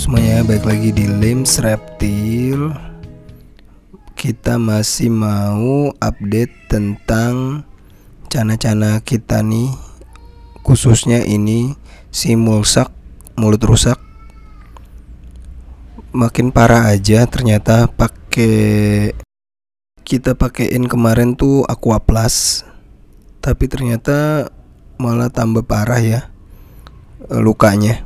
semuanya, baik lagi di Limbs Reptil kita masih mau update tentang cana-cana kita nih khususnya ini si mulsak mulut rusak makin parah aja ternyata pakai kita pakaiin kemarin tuh aqua plus tapi ternyata malah tambah parah ya lukanya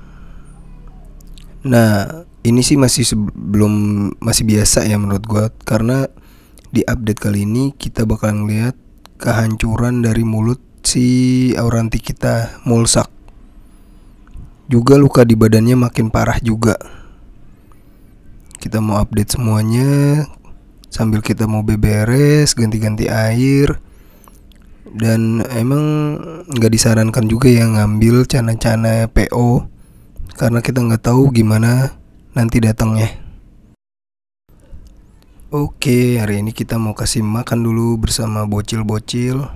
nah ini sih masih belum masih biasa ya menurut gua karena di update kali ini kita bakal ngeliat kehancuran dari mulut si Auranti kita mulsak juga luka di badannya makin parah juga kita mau update semuanya sambil kita mau beberes ganti-ganti air dan emang nggak disarankan juga yang ngambil cana-cana PO karena kita nggak tahu gimana nanti datang ya. Oke, hari ini kita mau kasih makan dulu bersama bocil-bocil.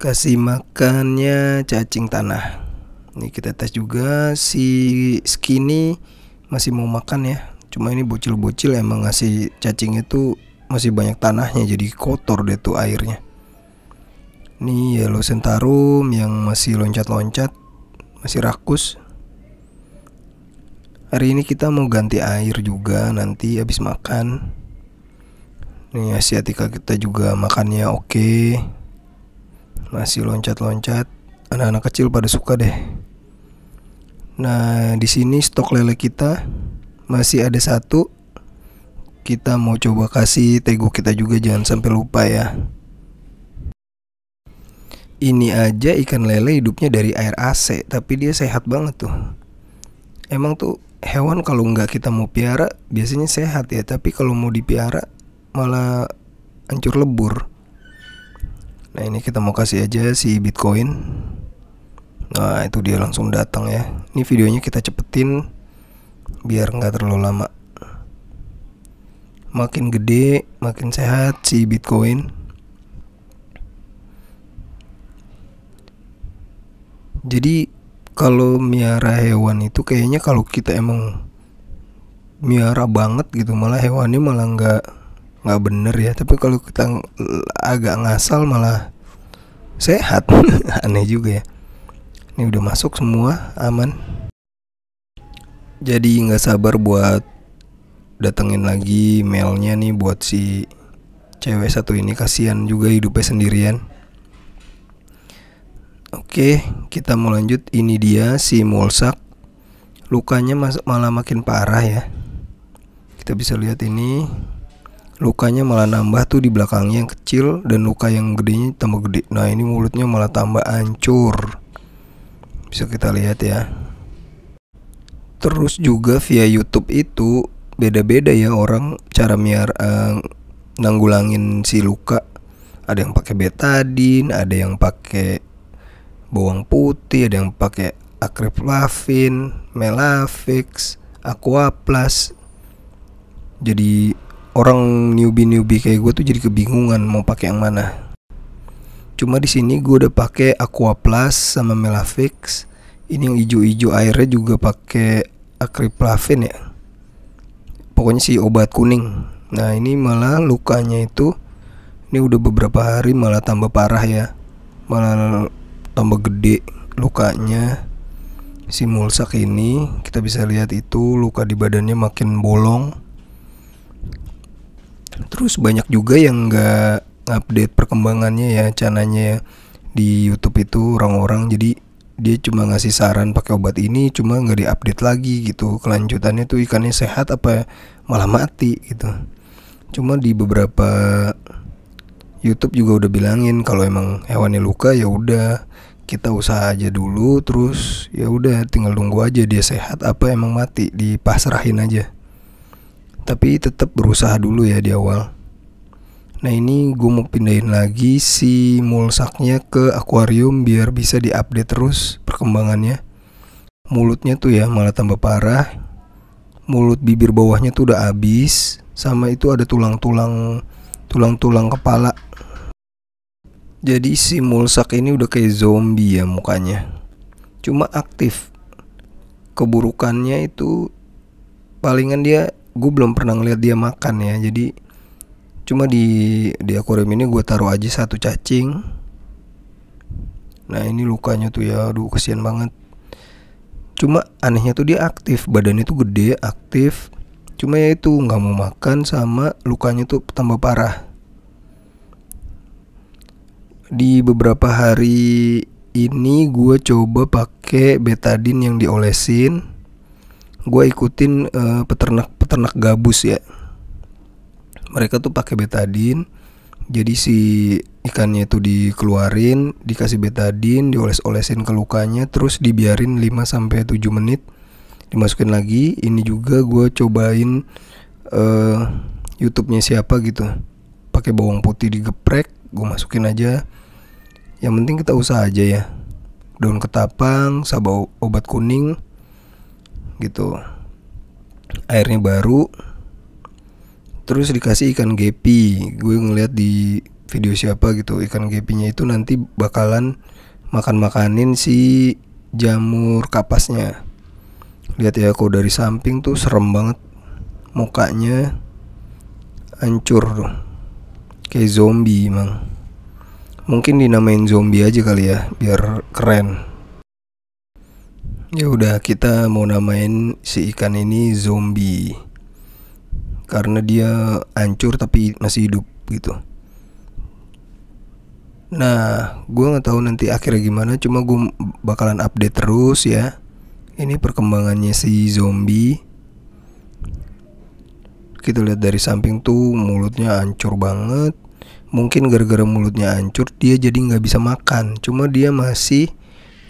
Kasih makannya cacing tanah. Ini kita tes juga si Skinny masih mau makan ya. Cuma ini bocil-bocil emang ngasih cacing itu masih banyak tanahnya jadi kotor deh tuh airnya. Ini yellow sentarum yang masih loncat-loncat, masih rakus. Hari ini kita mau ganti air juga nanti habis makan. Nih asiatika kita juga makannya oke. Okay. Masih loncat-loncat. Anak-anak kecil pada suka deh. Nah, di sini stok lele kita masih ada satu. Kita mau coba kasih tego kita juga jangan sampai lupa ya. Ini aja ikan lele hidupnya dari air AC, tapi dia sehat banget tuh. Emang tuh hewan kalau nggak kita mau piara biasanya sehat ya tapi kalau mau dipiara malah hancur lebur nah ini kita mau kasih aja si bitcoin nah itu dia langsung datang ya ini videonya kita cepetin biar nggak terlalu lama makin gede makin sehat si bitcoin jadi kalau miara hewan itu kayaknya kalau kita emang miara banget gitu malah hewannya malah nggak nggak bener ya tapi kalau kita agak ngasal malah sehat aneh juga ya ini udah masuk semua aman jadi nggak sabar buat datengin lagi mailnya nih buat si cewek satu ini kasihan juga hidupnya sendirian Oke, kita mau lanjut. Ini dia si Molsak. Lukanya malah makin parah ya. Kita bisa lihat ini lukanya malah nambah tuh di belakangnya yang kecil dan luka yang gedenya tambah gede nah ini mulutnya malah tambah hancur bisa kita lihat ya terus juga via YouTube itu beda-beda ya orang cara miar uh, nanggulangin si luka ada yang pakai betadin ada yang pakai bawang putih, ada yang pakai melafix, aqua plus. Jadi orang newbie-newbie kayak gue tuh jadi kebingungan mau pakai yang mana. Cuma di sini gue udah pakai aqua plus sama melafix. Ini yang hijau-hijau airnya juga pakai akreplavin ya. Pokoknya sih obat kuning. Nah ini malah lukanya itu ini udah beberapa hari malah tambah parah ya. Malah tambah gede lukanya si mulsak ini kita bisa lihat itu luka di badannya makin bolong terus banyak juga yang nggak update perkembangannya ya cananya di YouTube itu orang-orang jadi dia cuma ngasih saran pakai obat ini cuma nggak diupdate lagi gitu kelanjutannya tuh ikannya sehat apa malah mati gitu cuma di beberapa YouTube juga udah bilangin kalau emang hewannya luka ya udah kita usaha aja dulu terus ya udah tinggal tunggu aja dia sehat apa emang mati dipasrahin aja tapi tetap berusaha dulu ya di awal nah ini gue mau pindahin lagi si mulsaknya ke akuarium biar bisa diupdate terus perkembangannya mulutnya tuh ya malah tambah parah mulut bibir bawahnya tuh udah habis sama itu ada tulang-tulang tulang-tulang kepala jadi si mulsak ini udah kayak zombie ya mukanya. Cuma aktif. Keburukannya itu palingan dia gue belum pernah ngeliat dia makan ya. Jadi cuma di di akuarium ini gue taruh aja satu cacing. Nah ini lukanya tuh ya, aduh kesian banget. Cuma anehnya tuh dia aktif, badannya tuh gede, aktif. Cuma ya itu nggak mau makan sama lukanya tuh tambah parah di beberapa hari ini gue coba pakai betadine yang diolesin gue ikutin uh, peternak peternak gabus ya mereka tuh pakai betadine jadi si ikannya itu dikeluarin dikasih betadine dioles-olesin ke lukanya terus dibiarin 5 sampai 7 menit dimasukin lagi ini juga gue cobain uh, YouTube-nya siapa gitu pakai bawang putih digeprek gue masukin aja yang penting kita usaha aja ya. Daun ketapang, sabau obat kuning gitu. Airnya baru. Terus dikasih ikan gepi. Gue ngeliat di video siapa gitu. Ikan gepinya itu nanti bakalan makan-makanin si jamur kapasnya. Lihat ya kok dari samping tuh serem banget mukanya hancur Kayak zombie, emang Mungkin dinamain zombie aja kali ya, biar keren. Ya udah kita mau namain si ikan ini zombie. Karena dia hancur tapi masih hidup gitu. Nah, gue nggak tahu nanti akhirnya gimana, cuma gue bakalan update terus ya. Ini perkembangannya si zombie kita lihat dari samping tuh mulutnya hancur banget mungkin gara-gara mulutnya hancur dia jadi nggak bisa makan cuma dia masih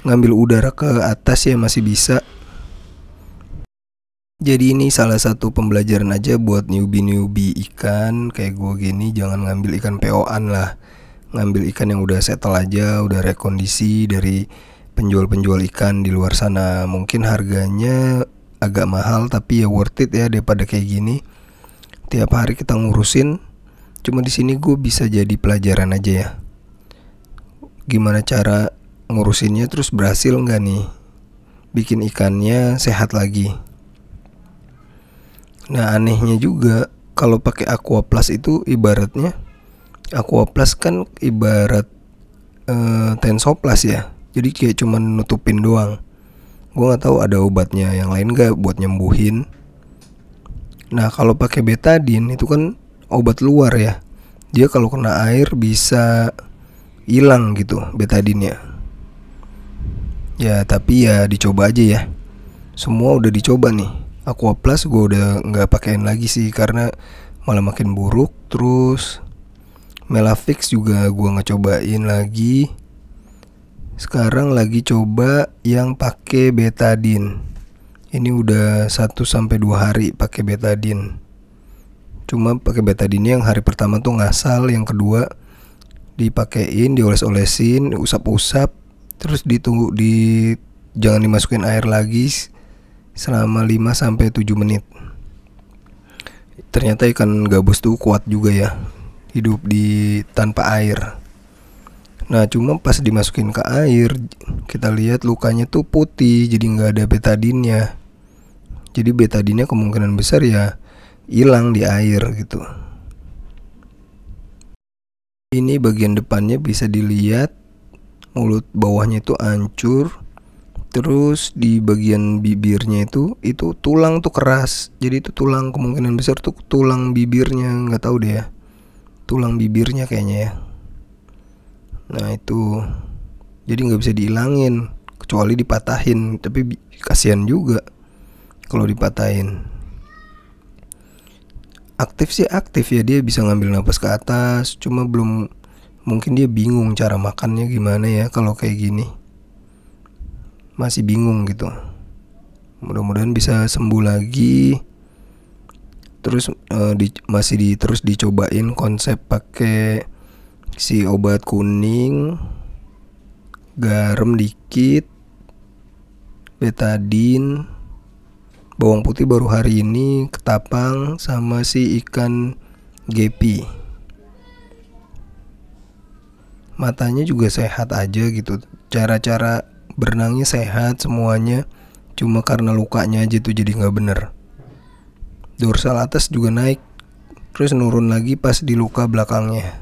ngambil udara ke atas ya masih bisa jadi ini salah satu pembelajaran aja buat newbie-newbie ikan kayak gue gini jangan ngambil ikan poan lah ngambil ikan yang udah settle aja udah rekondisi dari penjual-penjual ikan di luar sana mungkin harganya agak mahal tapi ya worth it ya daripada kayak gini tiap hari kita ngurusin Cuma di sini gue bisa jadi pelajaran aja ya. Gimana cara ngurusinnya terus berhasil nggak nih? Bikin ikannya sehat lagi. Nah anehnya juga kalau pakai aqua plus itu ibaratnya aqua plus kan ibarat uh, eh, tensoplas ya. Jadi kayak cuma nutupin doang. Gue nggak tahu ada obatnya yang lain nggak buat nyembuhin. Nah kalau pakai betadin itu kan obat luar ya dia kalau kena air bisa hilang gitu betadinnya ya tapi ya dicoba aja ya semua udah dicoba nih aqua plus gue udah nggak pakaiin lagi sih karena malah makin buruk terus melafix juga gue nggak cobain lagi sekarang lagi coba yang pakai betadin ini udah 1 sampai 2 hari pakai betadine cuma pakai betadine yang hari pertama tuh ngasal yang kedua dipakein dioles-olesin usap-usap terus ditunggu di jangan dimasukin air lagi selama 5 sampai 7 menit. Ternyata ikan gabus tuh kuat juga ya hidup di tanpa air. Nah cuma pas dimasukin ke air kita lihat lukanya tuh putih jadi nggak ada betadinnya. Jadi betadinnya kemungkinan besar ya hilang di air gitu ini bagian depannya bisa dilihat mulut bawahnya itu hancur terus di bagian bibirnya itu itu tulang tuh keras jadi itu tulang kemungkinan besar tuh tulang bibirnya nggak tahu deh ya tulang bibirnya kayaknya ya nah itu jadi nggak bisa dihilangin kecuali dipatahin tapi kasihan juga kalau dipatahin aktif sih aktif ya dia bisa ngambil nafas ke atas cuma belum mungkin dia bingung cara makannya gimana ya kalau kayak gini masih bingung gitu mudah-mudahan bisa sembuh lagi terus uh, di, masih di, terus dicobain konsep pakai si obat kuning garam dikit betadine bawang putih baru hari ini ketapang sama si ikan gepi matanya juga sehat aja gitu cara-cara berenangnya sehat semuanya cuma karena lukanya aja tuh jadi nggak bener dorsal atas juga naik terus nurun lagi pas di luka belakangnya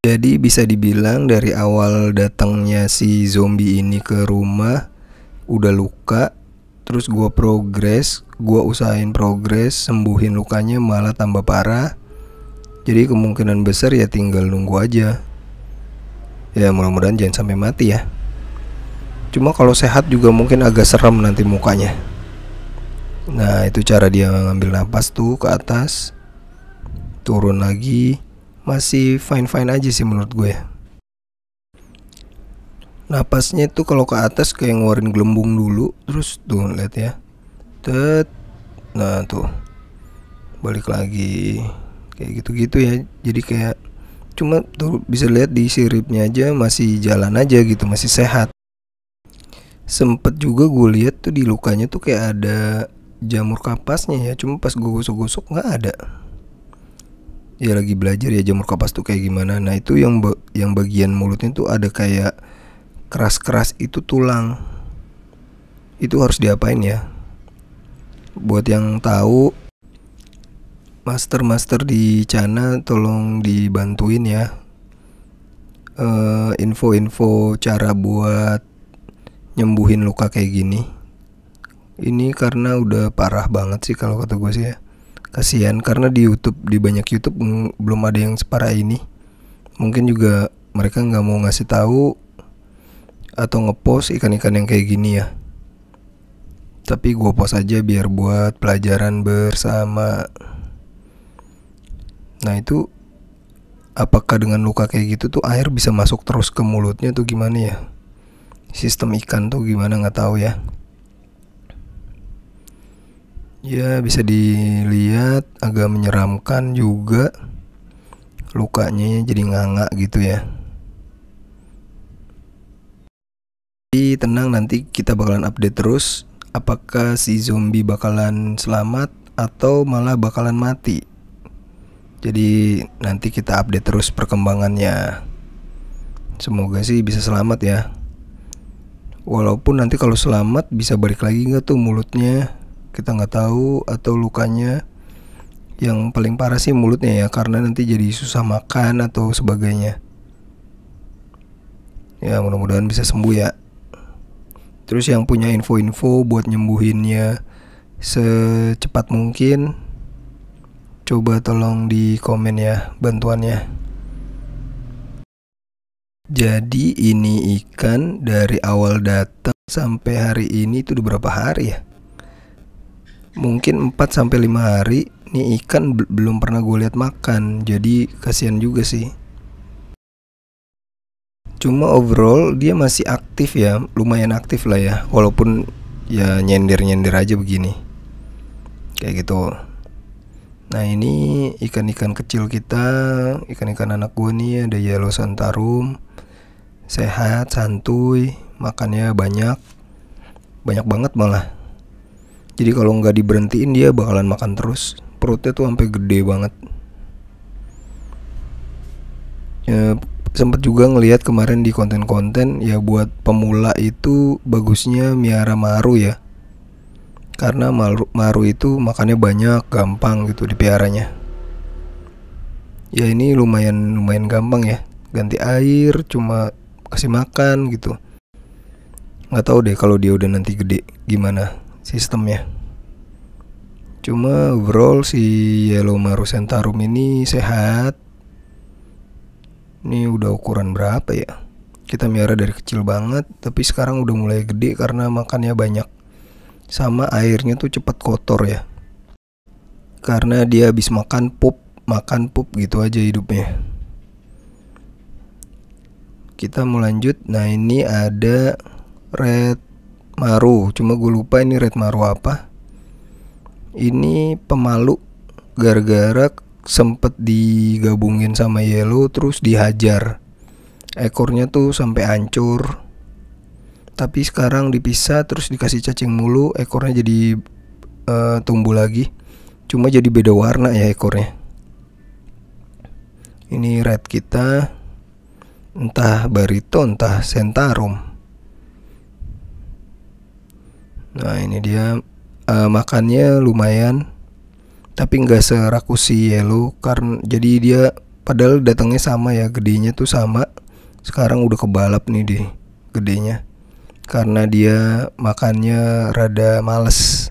jadi bisa dibilang dari awal datangnya si zombie ini ke rumah udah luka terus gue progres gue usahain progres sembuhin lukanya malah tambah parah jadi kemungkinan besar ya tinggal nunggu aja ya mudah-mudahan jangan sampai mati ya cuma kalau sehat juga mungkin agak serem nanti mukanya nah itu cara dia ngambil napas tuh ke atas turun lagi masih fine fine aja sih menurut gue ya napasnya itu kalau ke atas kayak ngeluarin gelembung dulu terus tuh lihat ya tet nah tuh balik lagi kayak gitu-gitu ya jadi kayak cuma tuh bisa lihat di siripnya aja masih jalan aja gitu masih sehat sempet juga gue lihat tuh di lukanya tuh kayak ada jamur kapasnya ya cuma pas gue gosok-gosok nggak ada ya lagi belajar ya jamur kapas tuh kayak gimana nah itu yang yang bagian mulutnya tuh ada kayak keras-keras itu tulang itu harus diapain ya buat yang tahu master-master di Cana tolong dibantuin ya eh, info-info uh, cara buat nyembuhin luka kayak gini ini karena udah parah banget sih kalau kata gue sih ya kasihan karena di YouTube di banyak YouTube mm, belum ada yang separah ini mungkin juga mereka nggak mau ngasih tahu atau ngepost ikan-ikan yang kayak gini ya tapi gue post aja biar buat pelajaran bersama nah itu apakah dengan luka kayak gitu tuh air bisa masuk terus ke mulutnya tuh gimana ya sistem ikan tuh gimana nggak tahu ya ya bisa dilihat agak menyeramkan juga lukanya jadi nganga gitu ya Tapi tenang nanti kita bakalan update terus apakah si zombie bakalan selamat atau malah bakalan mati. Jadi nanti kita update terus perkembangannya. Semoga sih bisa selamat ya. Walaupun nanti kalau selamat bisa balik lagi nggak tuh mulutnya kita nggak tahu atau lukanya yang paling parah sih mulutnya ya karena nanti jadi susah makan atau sebagainya. Ya mudah-mudahan bisa sembuh ya terus yang punya info-info buat nyembuhinnya secepat mungkin coba tolong di komen ya bantuannya jadi ini ikan dari awal datang sampai hari ini itu udah berapa hari ya mungkin 4 sampai 5 hari Ini ikan belum pernah gue lihat makan jadi kasihan juga sih cuma overall dia masih aktif ya lumayan aktif lah ya walaupun ya nyender nyender aja begini kayak gitu nah ini ikan-ikan kecil kita ikan-ikan anak gua nih ada yellow santarum sehat santuy makannya banyak banyak banget malah jadi kalau nggak diberhentiin dia bakalan makan terus perutnya tuh sampai gede banget ya, sempat juga ngelihat kemarin di konten-konten ya buat pemula itu bagusnya miara maru ya karena maru, maru itu makannya banyak gampang gitu di dipiaranya ya ini lumayan lumayan gampang ya ganti air cuma kasih makan gitu nggak tahu deh kalau dia udah nanti gede gimana sistemnya cuma overall si Yellow Maru Sentarum ini sehat ini udah ukuran berapa ya? Kita miara dari kecil banget, tapi sekarang udah mulai gede karena makannya banyak. Sama airnya tuh cepat kotor ya. Karena dia habis makan pup, makan pup gitu aja hidupnya. Kita mau lanjut. Nah, ini ada red maru. Cuma gue lupa ini red maru apa. Ini pemalu gara-gara sempet digabungin sama Yellow terus dihajar ekornya tuh sampai hancur tapi sekarang dipisah terus dikasih cacing mulu ekornya jadi uh, tumbuh lagi cuma jadi beda warna ya ekornya ini red kita entah barito entah sentarum nah ini dia uh, makannya lumayan tapi nggak si yellow karena jadi dia padahal datangnya sama ya gedenya tuh sama sekarang udah kebalap nih deh gedenya karena dia makannya rada males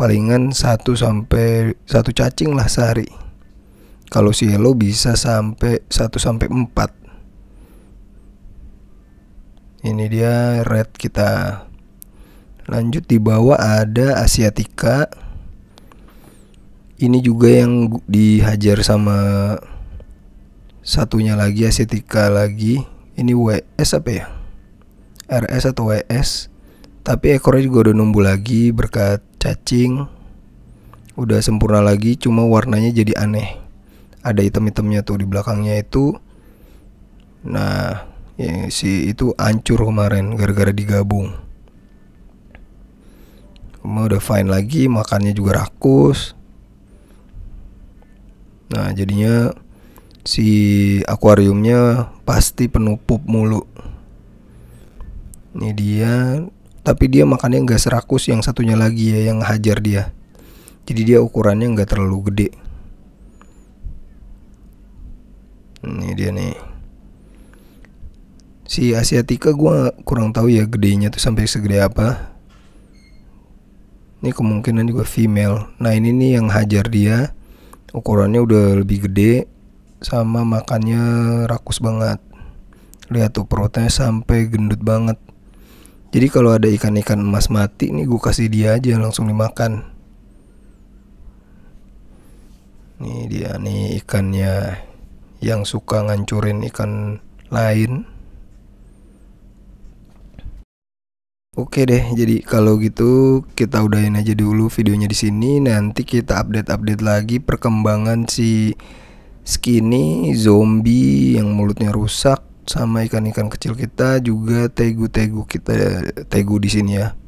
palingan satu sampai satu cacing lah sehari kalau si yellow bisa sampai satu sampai empat. ini dia red kita lanjut di bawah ada asiatica ini juga yang dihajar sama satunya lagi Asetika lagi ini WS apa ya RS atau WS tapi ekornya juga udah numbuh lagi berkat cacing udah sempurna lagi cuma warnanya jadi aneh ada item-itemnya tuh di belakangnya itu nah ya, si itu hancur kemarin gara-gara digabung Cuma udah fine lagi makannya juga rakus Nah, jadinya si akuariumnya pasti penuh pup mulu. Ini dia, tapi dia makannya nggak serakus yang satunya lagi ya yang hajar dia. Jadi dia ukurannya nggak terlalu gede. Ini dia nih. Si Asiatica gue kurang tahu ya gedenya tuh sampai segede apa. Ini kemungkinan juga female. Nah ini nih yang hajar dia ukurannya udah lebih gede sama makannya rakus banget lihat tuh perutnya sampai gendut banget jadi kalau ada ikan-ikan emas mati nih gue kasih dia aja langsung dimakan nih dia nih ikannya yang suka ngancurin ikan lain Oke deh, jadi kalau gitu kita udahin aja dulu videonya di sini. Nanti kita update-update lagi perkembangan si skinny zombie yang mulutnya rusak sama ikan-ikan kecil kita juga tegu-tegu kita tegu di sini ya.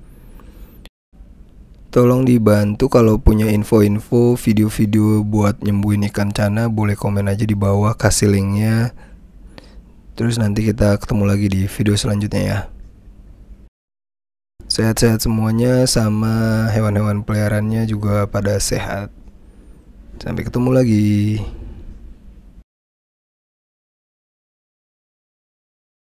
Tolong dibantu kalau punya info-info video-video buat nyembuhin ikan cana boleh komen aja di bawah kasih linknya. Terus nanti kita ketemu lagi di video selanjutnya ya sehat-sehat semuanya sama hewan-hewan peliharannya juga pada sehat. Sampai ketemu lagi.